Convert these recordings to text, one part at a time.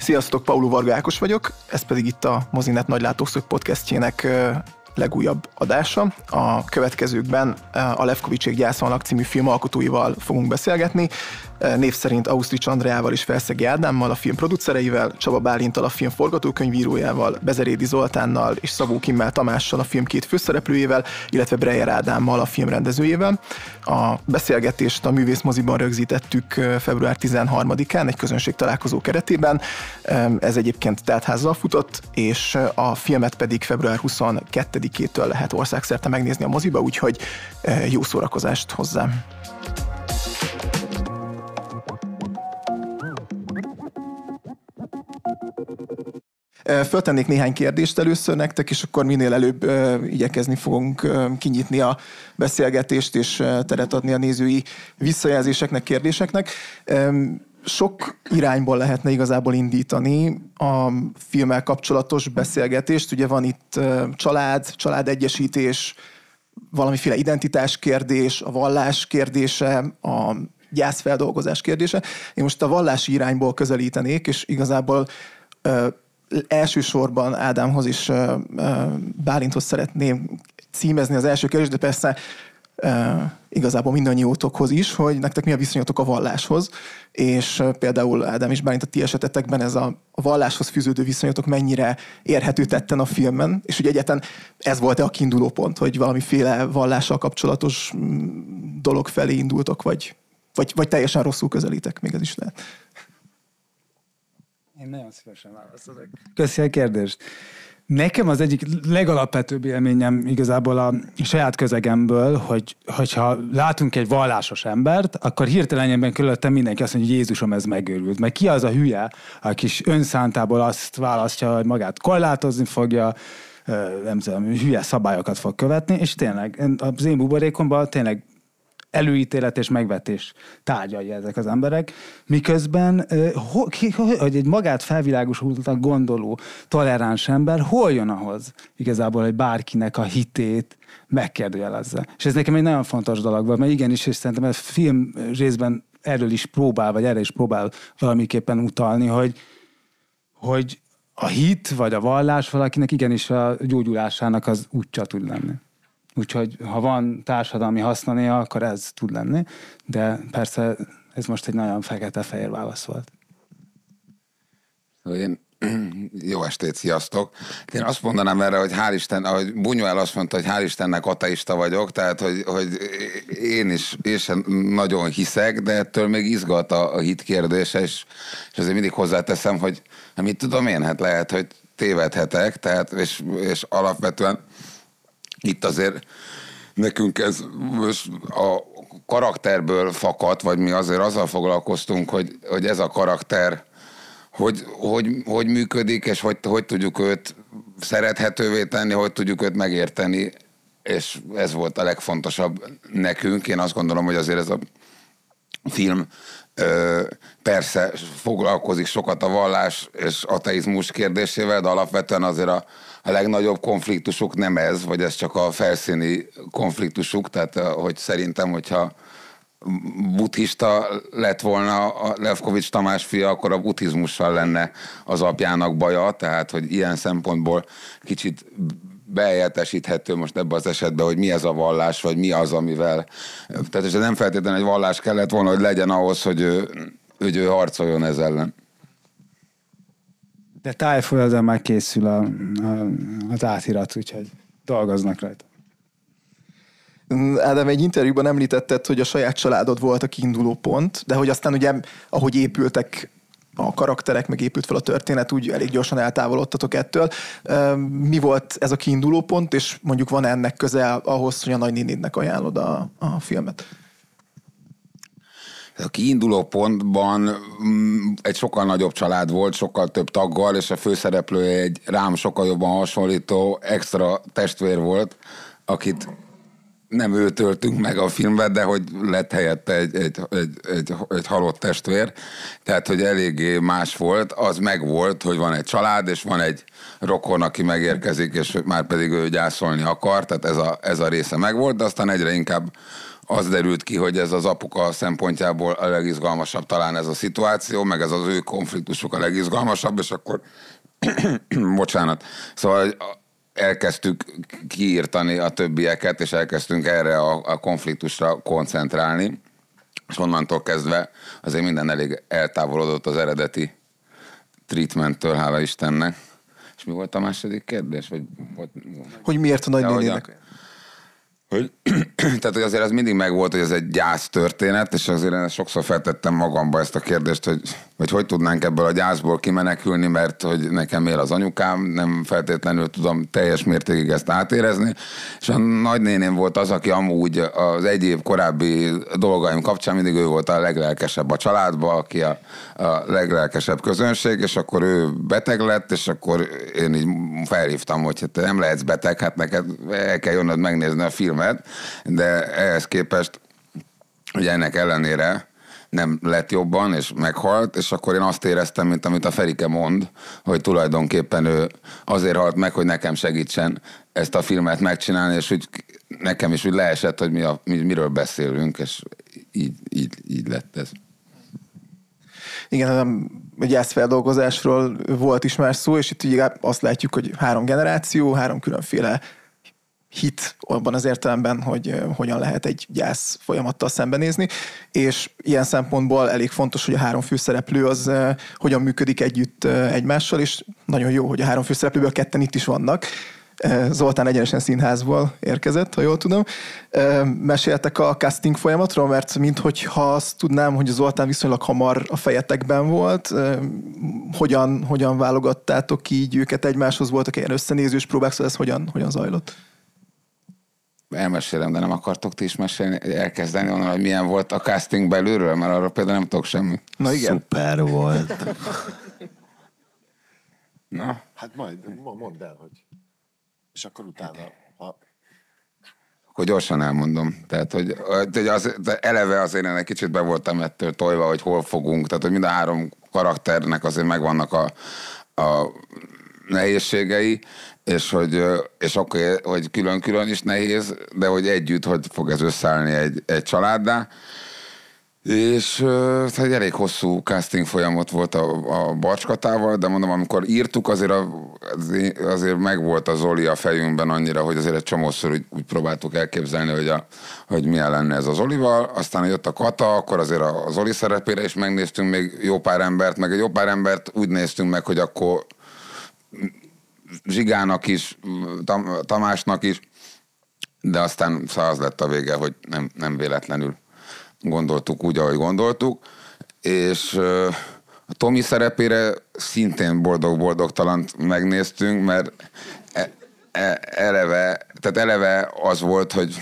Sziasztok, Paulu Varga Ákos vagyok, ez pedig itt a Mozinet Nagylátószög podcastjének legújabb adása. A következőkben eh, a Levkovicsék gyászolnak című film alkotóival fogunk beszélgetni, eh, név szerint Ausztrics Andreával és Felszegi Ádámmal, a film producereivel, Csaba Bálintal, a film forgatókönyvírójával, Bezerédi Zoltánnal és Szabó Kimmel Tamással, a film két főszereplőjével, illetve Breyer Ádámmal, a film rendezőjével. A beszélgetést a művészmoziban rögzítettük eh, február 13-án egy közönség találkozó keretében. Ez egyébként teltházzal futott, és a filmet pedig február 22 27-től lehet országszerte megnézni a moziba, úgyhogy jó szórakozást hozzá. Föltennék néhány kérdést először nektek, és akkor minél előbb igyekezni fogunk kinyitni a beszélgetést, és teret adni a nézői visszajelzéseknek, kérdéseknek sok irányból lehetne igazából indítani a filmmel kapcsolatos beszélgetést. Ugye van itt család, családegyesítés, valamiféle identitás kérdés, a vallás kérdése, a gyászfeldolgozás kérdése. Én most a vallási irányból közelítenék, és igazából ö, elsősorban Ádámhoz és ö, ö, Bálinthoz szeretném címezni az első kérdést, de persze igazából mindannyiótokhoz is, hogy nektek mi a viszonyotok a valláshoz, és például Ádám is Bálint a ti esetetekben ez a, valláshoz fűződő viszonyotok mennyire érhető tetten a filmen, és ugye egyetlen ez volt-e a kiinduló pont, hogy valamiféle vallással kapcsolatos mm, dolog felé indultok, vagy, vagy, vagy teljesen rosszul közelítek, még ez is lehet. Én nagyon szívesen válaszolok. Köszönöm a kérdést. Nekem az egyik legalapvetőbb élményem igazából a saját közegemből, hogy hogyha látunk egy vallásos embert, akkor ebben körülöttem mindenki azt mondja, hogy Jézusom ez megőrült. Mert ki az a hülye, aki önszántából azt választja, hogy magát korlátozni fogja, nem tudom, hülye szabályokat fog követni, és tényleg az én buborékomban tényleg előítélet és megvetés tárgyai ezek az emberek, miközben hogy egy magát felvilágosultak gondoló, toleráns ember hol jön ahhoz igazából, hogy bárkinek a hitét megkérdőjelezze. És ez nekem egy nagyon fontos dolog volt, mert igenis, és szerintem ez film részben erről is próbál, vagy erre is próbál valamiképpen utalni, hogy, hogy a hit vagy a vallás valakinek igenis a gyógyulásának az útja tud lenni. Úgyhogy ha van társadalmi hasznania, akkor ez tud lenni, de persze ez most egy nagyon fekete-fehér válasz volt. Szóval én, jó estét, sziasztok! Én azt mondanám erre, hogy hál' Isten, ahogy Bunyuel azt mondta, hogy hál' Istennek ateista vagyok, tehát hogy, hogy én is én sem nagyon hiszek, de ettől még izgat a, a hit kérdése, és, és azért mindig hozzáteszem, hogy mit tudom én, hát lehet, hogy tévedhetek, tehát, és, és alapvetően itt azért nekünk ez a karakterből fakadt, vagy mi azért azzal foglalkoztunk, hogy, hogy ez a karakter, hogy, hogy, hogy működik, és hogy, hogy tudjuk őt szerethetővé tenni, hogy tudjuk őt megérteni, és ez volt a legfontosabb nekünk. Én azt gondolom, hogy azért ez a film persze foglalkozik sokat a vallás és ateizmus kérdésével, de alapvetően azért a, a legnagyobb konfliktusuk nem ez, vagy ez csak a felszíni konfliktusuk, tehát eh, hogy szerintem, hogyha buddhista lett volna a Levkovics Tamás fia, akkor a buddhizmussal lenne az apjának baja, tehát hogy ilyen szempontból kicsit behelyettesíthető most ebben az esetben, hogy mi ez a vallás, vagy mi az, amivel... Tehát ez nem feltétlenül egy vallás kellett volna, hogy legyen ahhoz, hogy ő, hogy ő harcoljon ez ellen. De tájfölden már készül a, a, az átirat, úgyhogy dolgoznak rajta. Ádám, egy interjúban említetted, hogy a saját családod volt a kiinduló pont, de hogy aztán ugye, ahogy épültek a karakterek, meg épült fel a történet, úgy elég gyorsan eltávolodtatok ettől. Mi volt ez a kiinduló pont, és mondjuk van ennek közel ahhoz, hogy a nagynénédnek ajánlod a, a filmet? a kiinduló pontban mm, egy sokkal nagyobb család volt, sokkal több taggal, és a főszereplő egy rám sokkal jobban hasonlító extra testvér volt, akit nem őt öltünk meg a filmben, de hogy lett helyette egy, egy, egy, egy, egy halott testvér, tehát hogy eléggé más volt, az meg volt, hogy van egy család, és van egy rokon, aki megérkezik, és már pedig ő gyászolni akar, tehát ez a, ez a része meg volt, de aztán egyre inkább az derült ki, hogy ez az apuka szempontjából a legizgalmasabb talán ez a szituáció, meg ez az ő konfliktusuk a legizgalmasabb, és akkor bocsánat. Szóval elkezdtük kiírtani a többieket, és elkezdtünk erre a, a konfliktusra koncentrálni, és onnantól kezdve azért minden elég eltávolodott az eredeti treatmenttől, hála Istennek. És mi volt a második kérdés? Vagy vagy, hogy miért a nagynénének? Hogy? Tehát, hogy azért az mindig megvolt, hogy ez egy gyász történet, és azért én sokszor feltettem magamba ezt a kérdést, hogy hogy hogy tudnánk ebből a gyászból kimenekülni, mert hogy nekem él az anyukám, nem feltétlenül tudom teljes mértékig ezt átérezni. És a nagynéném volt az, aki amúgy az egyéb korábbi dolgaim kapcsán mindig ő volt a leglelkesebb a családba, aki a, a leglelkesebb közönség, és akkor ő beteg lett, és akkor én így felhívtam, hogy hát te nem lehetsz beteg, hát neked el kell jönnöd megnézni a filmet, de ehhez képest ugye ennek ellenére nem lett jobban, és meghalt, és akkor én azt éreztem, mint amit a Ferike mond, hogy tulajdonképpen ő azért halt meg, hogy nekem segítsen ezt a filmet megcsinálni, és úgy nekem is úgy leesett, hogy mi a, mi, miről beszélünk, és így, így, így lett ez. Igen, a hát gyászfeldolgozásról volt is már szó, és itt ugye azt látjuk, hogy három generáció, három különféle hit abban az értelemben, hogy hogyan lehet egy gyász folyamattal szembenézni, és ilyen szempontból elég fontos, hogy a három főszereplő az hogyan működik együtt egymással, és nagyon jó, hogy a három főszereplőből ketten itt is vannak. Zoltán egyenesen színházból érkezett, ha jól tudom. Meséltek a casting folyamatról, mert minthogyha azt tudnám, hogy Zoltán viszonylag hamar a fejetekben volt. Hogyan, hogyan válogattátok így őket egymáshoz? Voltak ilyen összenézős próbák, szóval ez hogyan, hogyan zajlott? elmesélem, de nem akartok ti is mesélni, elkezdeni onnan, hogy milyen volt a casting belülről, mert arra például nem tudok semmi. Na igen. Szuper volt. Na. Hát majd, mondd el, hogy... És akkor utána, ha akkor gyorsan elmondom. Tehát, hogy, hogy az, eleve azért én egy kicsit be voltam ettől tojva, hogy hol fogunk. Tehát, hogy mind a három karakternek azért megvannak a, a nehézségei, és hogy, és oké, hogy külön-külön is nehéz, de hogy együtt, hogy fog ez összeállni egy, egy családdá. És tehát egy elég hosszú casting folyamat volt a, a Bacskatával, de mondom, amikor írtuk, azért, a, azért megvolt a Zoli a fejünkben annyira, hogy azért egy csomószor úgy, úgy próbáltuk elképzelni, hogy, a, hogy milyen lenne ez a Zolival. Aztán jött a Kata, akkor azért a Zoli szerepére is megnéztünk még jó pár embert, meg egy jó pár embert úgy néztünk meg, hogy akkor Zsigának is, Tam- Tamásnak is, de aztán száz szóval lett a vége, hogy nem, nem véletlenül gondoltuk úgy, ahogy gondoltuk, és a Tomi szerepére szintén boldog-boldogtalant megnéztünk, mert e, e, eleve, tehát eleve az volt, hogy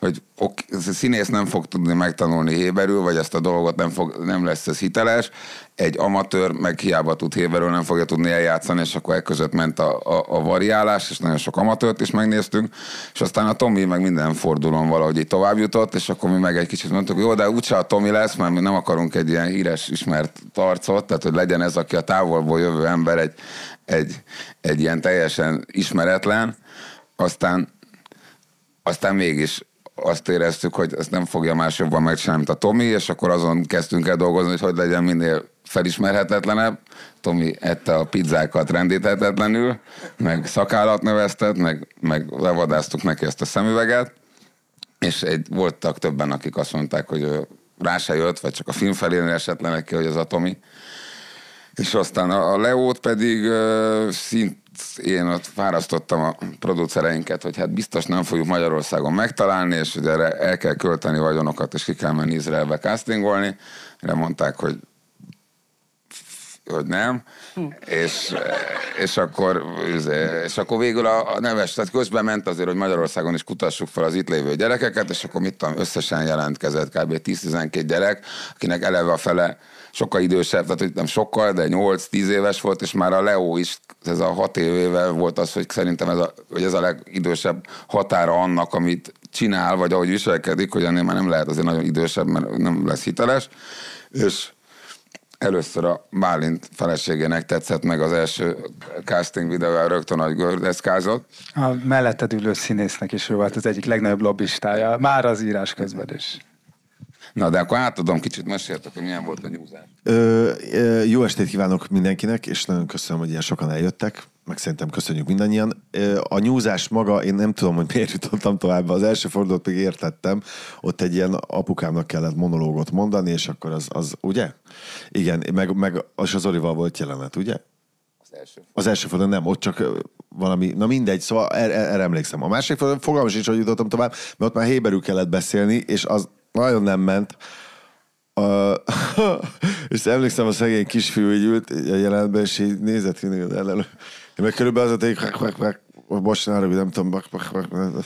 hogy ok, színész nem fog tudni megtanulni héberül, vagy ezt a dolgot nem, fog, nem lesz ez hiteles, egy amatőr meg hiába tud héberül, nem fogja tudni eljátszani, és akkor e között ment a, a, a variálás, és nagyon sok amatőrt is megnéztünk, és aztán a Tomi meg minden fordulón valahogy így tovább jutott, és akkor mi meg egy kicsit mondtuk, jó, de úgyse a Tomi lesz, mert mi nem akarunk egy ilyen híres, ismert tarcot, tehát hogy legyen ez, aki a távolból jövő ember egy, egy, egy ilyen teljesen ismeretlen, aztán aztán mégis azt éreztük, hogy ezt nem fogja más jobban megcsinálni, mint a Tomi, és akkor azon kezdtünk el dolgozni, hogy hogy legyen minél felismerhetetlenebb. Tomi ette a pizzákat rendíthetetlenül, meg szakállat neveztet, meg, meg levadáztuk neki ezt a szemüveget, és egy, voltak többen, akik azt mondták, hogy rá se jött, vagy csak a film felé esetlenek ki, hogy az a Tomi. És aztán a Leót pedig szint én ott fárasztottam a producereinket, hogy hát biztos nem fogjuk Magyarországon megtalálni, és hogy erre el kell költeni vagyonokat, és ki kell menni Izraelbe castingolni. Erre mondták, hogy hogy nem, hm. és, és, akkor, és akkor végül a, a neves, tehát közben ment azért, hogy Magyarországon is kutassuk fel az itt lévő gyerekeket, és akkor mit tudom, összesen jelentkezett kb. 10-12 gyerek, akinek eleve a fele sokkal idősebb, tehát hogy nem sokkal, de 8-10 éves volt, és már a Leo is, ez a 6 évével volt az, hogy szerintem ez a, hogy ez a legidősebb határa annak, amit csinál, vagy ahogy viselkedik, hogy ennél már nem lehet azért nagyon idősebb, mert nem lesz hiteles, és először a Bálint feleségének tetszett meg az első casting videóval, rögtön nagy gördeszkázott. A melletted ülő színésznek is ő volt az egyik legnagyobb lobbistája, már az írás közben is. Na, de akkor átadom, kicsit meséltek, hogy milyen volt a nyúzás. Ö, ö, jó estét kívánok mindenkinek, és nagyon köszönöm, hogy ilyen sokan eljöttek meg szerintem köszönjük mindannyian. A nyúzás maga, én nem tudom, hogy miért jutottam tovább, az első fordulót még értettem, ott egy ilyen apukámnak kellett monológot mondani, és akkor az, az ugye? Igen, meg, meg az az Orival volt jelenet, ugye? Az első. Az első fordulat nem, ott csak valami, na mindegy, szóval erre er, er emlékszem. A másik fordulat. fogalmam sincs, hogy jutottam tovább, mert ott már héberül kellett beszélni, és az nagyon nem ment. Uh, és emlékszem, a szegény kisfiú így ült a jelenben, és így nézett mindig az elő meg körülbelül az a Bosnár, nem tudom, meg, meg, meg.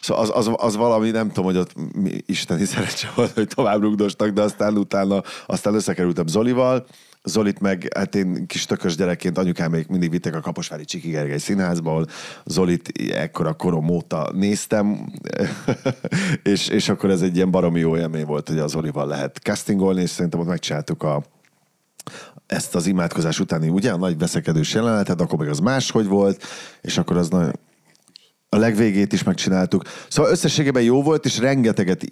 Szóval az, az, az, valami, nem tudom, hogy ott mi, isteni szerencse volt, hogy tovább rugdostak, de aztán utána, aztán összekerültem Zolival, Zolit meg, hát én kis tökös gyerekként anyukám még mindig vittek a Kaposvári Csiki Gergely színházba, ahol Zolit ekkora korom óta néztem, és, és akkor ez egy ilyen baromi jó élmény volt, hogy az Zolival lehet castingolni, és szerintem ott megcsináltuk a, ezt az imádkozás utáni, ugye, a nagy veszekedős jelenetet, akkor meg az máshogy volt, és akkor az nagyon, a legvégét is megcsináltuk. Szóval összességében jó volt, és rengeteget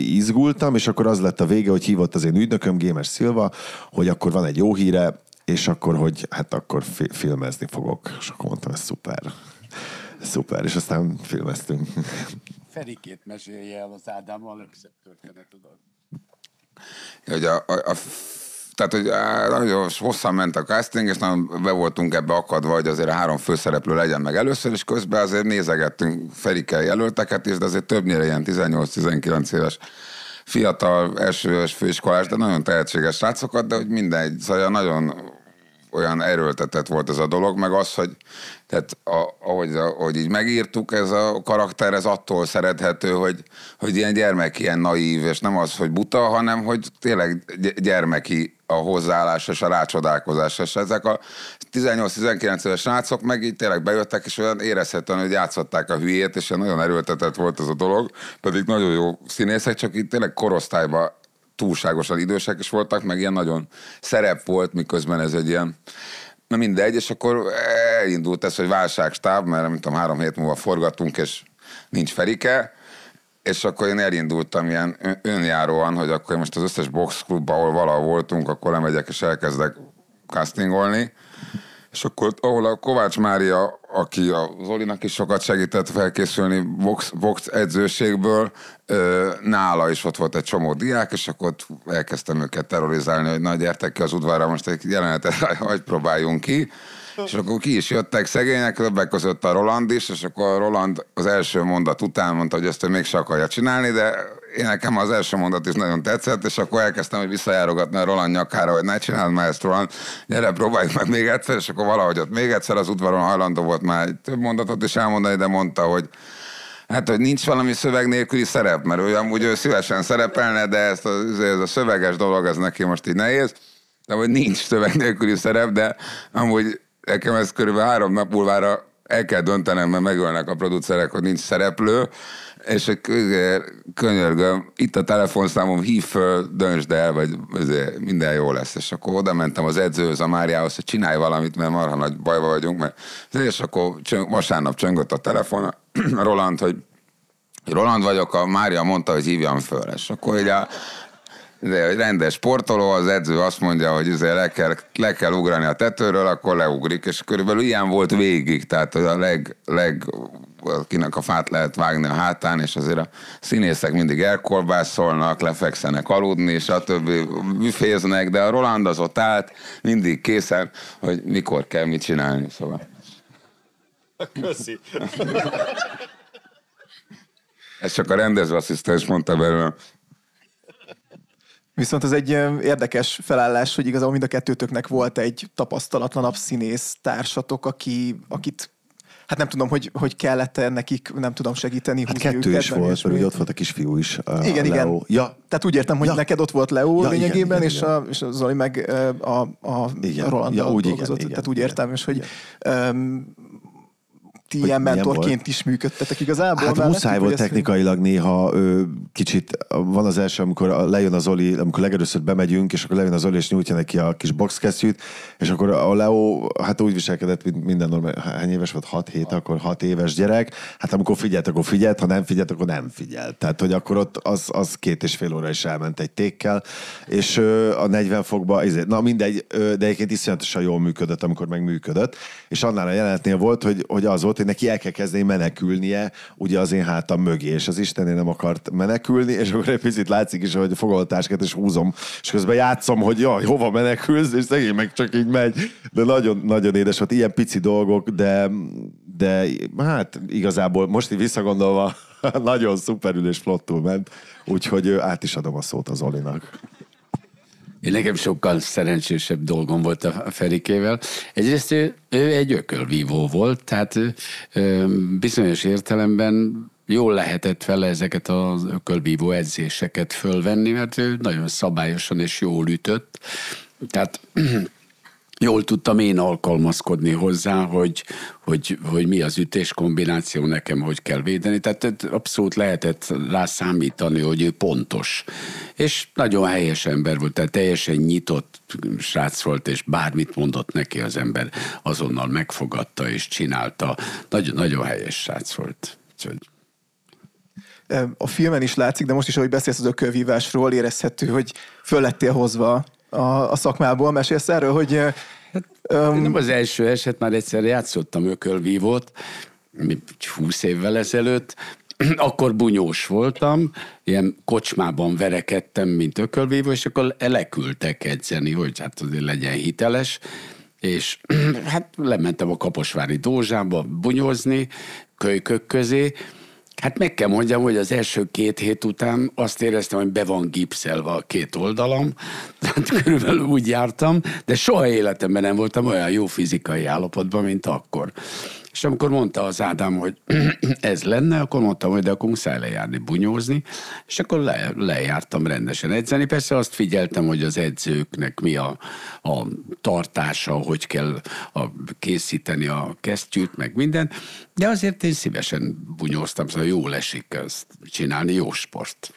izgultam, és akkor az lett a vége, hogy hívott az én ügynököm, Gémes Szilva, hogy akkor van egy jó híre, és akkor, hogy hát akkor fi- filmezni fogok. És akkor mondtam, ez szuper. Szuper, és aztán filmeztünk. Ferikét mesélje el az Ádám a legszebb tudod. Ja, hogy a, a, a tehát, hogy nagyon hosszan ment a casting, és nagyon be voltunk ebbe akadva, hogy azért a három főszereplő legyen meg először, és közben azért nézegettünk Ferikkel jelölteket is, de azért többnyire ilyen 18-19 éves fiatal elsős főiskolás, de nagyon tehetséges srácokat, de hogy mindegy, szóval nagyon olyan erőltetett volt ez a dolog, meg az, hogy tehát a, ahogy, ahogy így megírtuk, ez a karakter, ez attól szerethető, hogy, hogy ilyen gyermek, ilyen naív, és nem az, hogy buta, hanem hogy tényleg gyermeki a hozzáállás és a rácsodálkozás. És ezek a 18-19 éves rácok meg így tényleg bejöttek, és olyan érezhetően, hogy játszották a hülyét, és nagyon erőltetett volt ez a dolog, pedig nagyon jó színészek, csak itt tényleg korosztályba túlságosan idősek is voltak, meg ilyen nagyon szerep volt, miközben ez egy ilyen Na mindegy, és akkor elindult ez, hogy válságstáb, mert nem tudom, három hét múlva forgatunk, és nincs Ferike, és akkor én elindultam ilyen önjáróan, hogy akkor most az összes boxklubban, ahol valahol voltunk, akkor lemegyek és elkezdek castingolni. És akkor, ahol a Kovács Mária, aki a Zolinak is sokat segített felkészülni box, box edzőségből, nála is ott volt egy csomó diák, és akkor ott elkezdtem őket terrorizálni, hogy na gyertek ki az udvarra, most egy jelenetet hogy próbáljunk ki és akkor ki is jöttek szegények, többek között a Roland is, és akkor Roland az első mondat után mondta, hogy ezt ő se akarja csinálni, de én nekem az első mondat is nagyon tetszett, és akkor elkezdtem hogy visszajárogatni a Roland nyakára, hogy ne csináld már ezt, Roland, gyere, próbálj meg még egyszer, és akkor valahogy ott még egyszer az udvaron hajlandó volt már több mondatot is elmondani, de mondta, hogy Hát, hogy nincs valami szöveg nélküli szerep, mert olyan, úgy ő szívesen szerepelne, de ezt a, ez a szöveges dolog, ez neki most így nehéz. De hogy nincs szöveg nélküli szerep, de amúgy nekem ez körülbelül három nap múlvára el kell döntenem, mert megölnek a producerek, hogy nincs szereplő, és hogy könyörgöm, itt a telefonszámom, hív föl, döntsd el, vagy minden jó lesz. És akkor oda mentem az edzőhöz, a Máriához, hogy csinálj valamit, mert marha nagy bajba vagyunk. Mert... És akkor csöng, vasárnap csöngött a telefon a Roland, hogy Roland vagyok, a Mária mondta, hogy hívjam föl, és akkor ugye a de rendes sportoló, az edző azt mondja, hogy izé le, kell, le kell ugrani a tetőről, akkor leugrik, és körülbelül ilyen volt végig, tehát a leg, leg akinek a fát lehet vágni a hátán, és azért a színészek mindig elkorbászolnak, lefekszenek aludni, és a többi büféznek, de a Roland az ott állt, mindig készen, hogy mikor kell mit csinálni, szóval. Köszi. Ezt csak a rendezőasszisztens mondta belőle. Viszont ez egy érdekes felállás, hogy igazából mind a kettőtöknek volt egy tapasztalatlanabb színész társatok, aki, akit hát nem tudom, hogy, hogy kellett-e nekik, nem tudom segíteni. Hát kettő is volt, mert ugye ott volt a kisfiú is. A igen, Leo. igen. Ja. Tehát úgy értem, hogy ja. neked ott volt Leo ja, lényegében, igen, igen, és, igen. A, és a Zoli meg a, a, igen. a Roland ja, úgy, igen, igen, Tehát úgy értem, igen, és hogy igen. Um, ti ilyen mentorként is működtetek igazából? Hát muszáj volt technikailag ezt... néha ö, kicsit, van az első, amikor lejön az Oli, amikor legelőször bemegyünk, és akkor lejön az Oli, és nyújtja neki a kis boxkesztyűt, és akkor a Leo, hát úgy viselkedett, mint minden normál, hány éves volt, 6 hét, akkor 6 éves gyerek, hát amikor figyelt, akkor figyelt, ha nem figyelt, akkor nem figyelt. Tehát, hogy akkor ott az, az két és fél óra is elment egy tékkel, és ö, a 40 fokba, ezért, na mindegy, ö, de egyébként iszonyatosan jól működött, amikor megműködött, és annál a jelenetnél volt, hogy, hogy az volt, hogy neki el kell kezdeni menekülnie, ugye az én hátam mögé, és az Isten nem akart menekülni, és akkor egy picit látszik is, hogy fogom a táskát, és húzom, és közben játszom, hogy jaj, hova menekülsz, és szegény meg csak így megy. De nagyon, nagyon édes volt, ilyen pici dolgok, de, de hát igazából most így visszagondolva nagyon szuperül és flottul ment, úgyhogy át is adom a szót az Olinak. Én nekem sokkal szerencsésebb dolgom volt a Ferikével. Egyrészt ő, ő egy ökölvívó volt, tehát ö, bizonyos értelemben jól lehetett vele ezeket az ökölvívó edzéseket fölvenni, mert ő nagyon szabályosan és jól ütött. Tehát jól tudtam én alkalmazkodni hozzá, hogy, hogy, hogy mi az ütés kombináció nekem, hogy kell védeni. Tehát abszolút lehetett rá számítani, hogy ő pontos. És nagyon helyes ember volt, tehát teljesen nyitott srác volt, és bármit mondott neki az ember, azonnal megfogadta és csinálta. Nagyon, nagyon helyes srác volt. a filmen is látszik, de most is, ahogy beszélsz az ökölvívásról, érezhető, hogy föl lettél hozva a, a szakmából. Mesélsz erről, hogy... Hát, öm... Nem az első eset, már egyszer játszottam ökölvívót, 20 évvel ezelőtt, akkor bunyós voltam, ilyen kocsmában verekedtem, mint ökölvívó, és akkor elekültek edzeni, hogy hát azért legyen hiteles, és hát lementem a Kaposvári Dózsába bunyózni, kölykök közé, Hát meg kell mondjam, hogy az első két hét után azt éreztem, hogy be van gipszelve a két oldalam, tehát körülbelül úgy jártam, de soha életemben nem voltam olyan jó fizikai állapotban, mint akkor. És amikor mondta az Ádám, hogy ez lenne, akkor mondtam, hogy de akkor muszáj lejárni, bunyózni, és akkor le, lejártam rendesen edzeni. Persze azt figyeltem, hogy az edzőknek mi a, a tartása, hogy kell a, készíteni a kesztyűt, meg minden, de azért én szívesen bunyóztam, szóval jó lesik ezt csinálni, jó sport.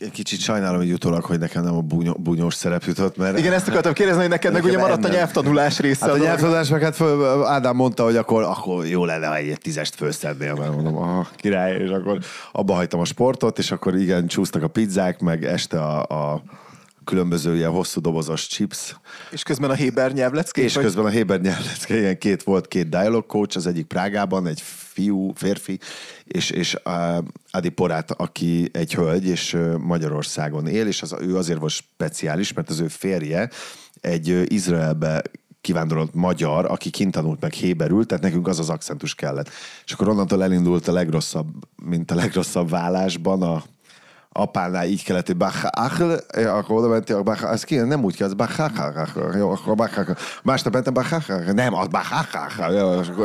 Egy kicsit sajnálom, hogy utólag, hogy nekem nem a bunyó, bunyós szerep jutott, mert... Igen, ezt akartam kérdezni, hogy neked meg ugye maradt a nyelvtanulás része. Hát a, a nyelvtanulás meg hát föl, Ádám mondta, hogy akkor, akkor jó lenne, ha egy tízest főszednél, mert mondom, ah, király, és akkor abba hagytam a sportot, és akkor igen, csúsztak a pizzák, meg este a, a különböző ilyen hosszú dobozos chips. És közben a Héber nyelvlecké? És vagy? közben a Héber nyelvlecké, ilyen két volt, két dialog coach, az egyik Prágában, egy fiú, férfi, és, és uh, Adi Porát, aki egy hölgy, és uh, Magyarországon él, és az, ő azért volt speciális, mert az ő férje egy uh, Izraelbe kivándorolt magyar, aki kint tanult meg héberül, tehát nekünk az az akcentus kellett. És akkor onnantól elindult a legrosszabb, mint a legrosszabb vállásban a apánál így kellett, hogy Bach-Achl, eh, akkor oda mentél, Bach, az ki, nem úgy kell, az bach jó, akkor Bach-Achl. Másnap mentem bach nem, az bach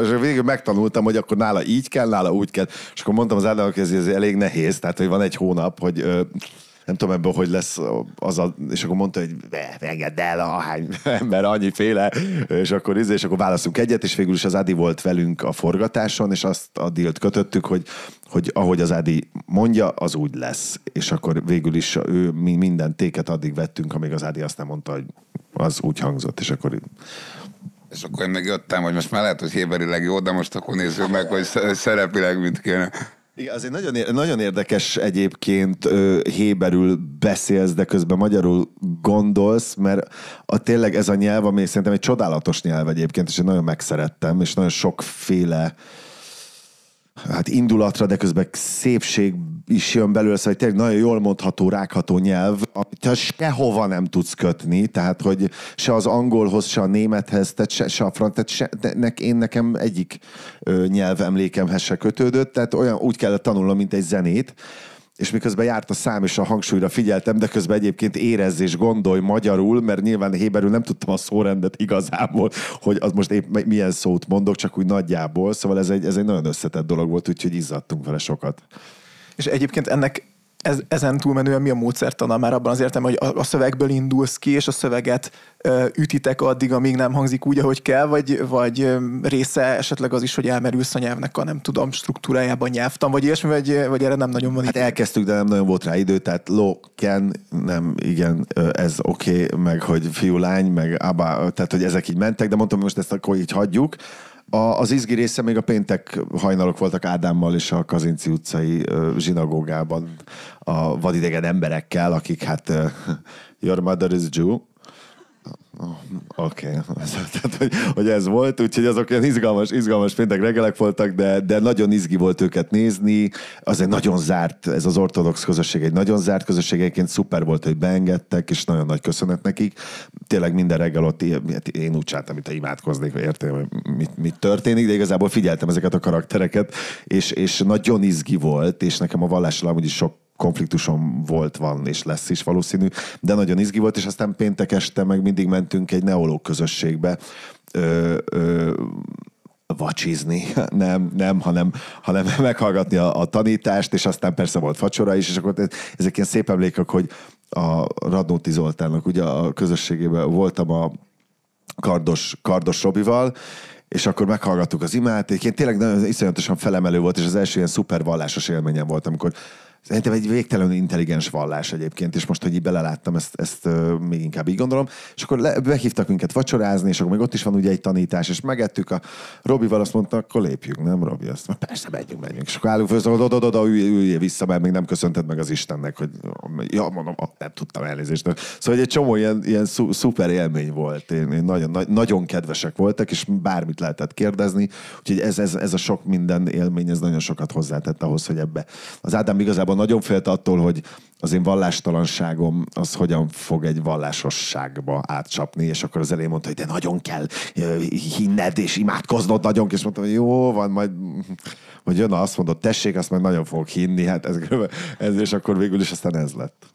És végül megtanultam, hogy akkor nála így kell, nála úgy kell. És akkor mondtam az állam, hogy ez, ez elég nehéz, tehát hogy van egy hónap, hogy nem tudom ebből, hogy lesz az a, és akkor mondta, hogy engedd el, hány ember, annyi féle, és akkor íz, és akkor válaszunk egyet, és végül is az Adi volt velünk a forgatáson, és azt a dílt kötöttük, hogy, hogy ahogy az Adi mondja, az úgy lesz. És akkor végül is ő, mi minden téket addig vettünk, amíg az Adi azt nem mondta, hogy az úgy hangzott, és akkor és akkor én meg jöttem, hogy most már lehet, hogy héberileg jó, de most akkor nézzük meg, hogy szerepileg mint kéne. Igen, azért nagyon, nagyon érdekes egyébként ö, héberül beszélsz, de közben magyarul gondolsz, mert a tényleg ez a nyelv, ami szerintem egy csodálatos nyelv egyébként, és én nagyon megszerettem, és nagyon sokféle hát indulatra, de közben szépség is jön belőle, szóval tényleg nagyon jól mondható, rákható nyelv, amit sehova nem tudsz kötni, tehát hogy se az angolhoz, se a némethez, tehát se, se a franc, tehát se, de ne, én nekem egyik ö, nyelv emlékemhez se kötődött, tehát olyan úgy kellett tanulnom, mint egy zenét, és miközben járt a szám és a hangsúlyra figyeltem, de közben egyébként érezz és gondolj magyarul, mert nyilván héberül nem tudtam a szórendet igazából, hogy az most épp milyen szót mondok, csak úgy nagyjából, szóval ez egy, ez egy nagyon összetett dolog volt, úgyhogy izzadtunk vele sokat. És egyébként ennek ez, ezen túlmenően mi a módszertana már abban az értelemben, hogy a, a szövegből indulsz ki, és a szöveget ö, ütitek addig, amíg nem hangzik úgy, ahogy kell, vagy, vagy ö, része esetleg az is, hogy elmerülsz a nyelvnek a nem tudom struktúrájában nyelvtan, vagy ilyesmi, vagy, vagy erre nem nagyon van Hát elkezdtük, de nem nagyon volt rá idő, tehát ken nem, igen, ez oké, okay, meg hogy fiú-lány, meg abba, tehát hogy ezek így mentek, de mondtam, hogy most ezt akkor így hagyjuk, a, az izgi része még a péntek hajnalok voltak Ádámmal és a Kazinci utcai ö, zsinagógában a vadidegen emberekkel, akik hát ö, your mother is Jew, Oké, okay. tehát hogy, hogy ez volt, úgyhogy azok ilyen izgalmas, izgalmas péntek reggelek voltak, de, de nagyon izgi volt őket nézni. Az egy nagyon zárt, ez az ortodox közösség egy nagyon zárt közösség, egyébként szuper volt, hogy beengedtek, és nagyon nagy köszönet nekik. Tényleg minden reggel ott hát én úgy csináltam, mint imádkoznék, hogy értem, hogy mit, mit, történik, de igazából figyeltem ezeket a karaktereket, és, és nagyon izgi volt, és nekem a vallással amúgy is sok konfliktusom volt, van és lesz is valószínű, de nagyon izgi volt, és aztán péntek este meg mindig mentünk egy neológ közösségbe, ö, ö, vacsizni, nem, nem, hanem, hanem meghallgatni a, a tanítást, és aztán persze volt facsora is, és akkor ezek ilyen szép emlékek, hogy a Radnóti Zoltánnak ugye a közösségében voltam a Kardos, Kardos Robival, és akkor meghallgattuk az imát. Én tényleg nagyon iszonyatosan felemelő volt, és az első ilyen szuper vallásos élményem volt, amikor Szerintem egy végtelenül intelligens vallás egyébként, és most, hogy így beleláttam, ezt, ezt még inkább így gondolom. És akkor le, behívtak minket vacsorázni, és akkor még ott is van ugye egy tanítás, és megettük a Robival, azt mondta, akkor lépjünk, nem Robi? Azt mondta, persze, megyünk, megyünk. És akkor állunk föl, szóval, oda, oda, oda, üljél vissza, mert még nem köszönted meg az Istennek, hogy ja, mondom, ah, nem tudtam elnézést. Szóval egy csomó ilyen, ilyen szu, szuper élmény volt, én, én nagyon, na, nagyon kedvesek voltak, és bármit lehetett kérdezni, úgyhogy ez, ez, ez a sok minden élmény, ez nagyon sokat hozzátett ahhoz, hogy ebbe az Ádám igazából Magyarországon nagyon félt attól, hogy az én vallástalanságom az hogyan fog egy vallásosságba átcsapni, és akkor az elé mondta, hogy de nagyon kell hinned és imádkoznod nagyon, és mondtam, hogy jó, van, majd hogy jön, azt mondod, tessék, azt majd nagyon fogok hinni, hát ez, ez és akkor végül is aztán ez lett.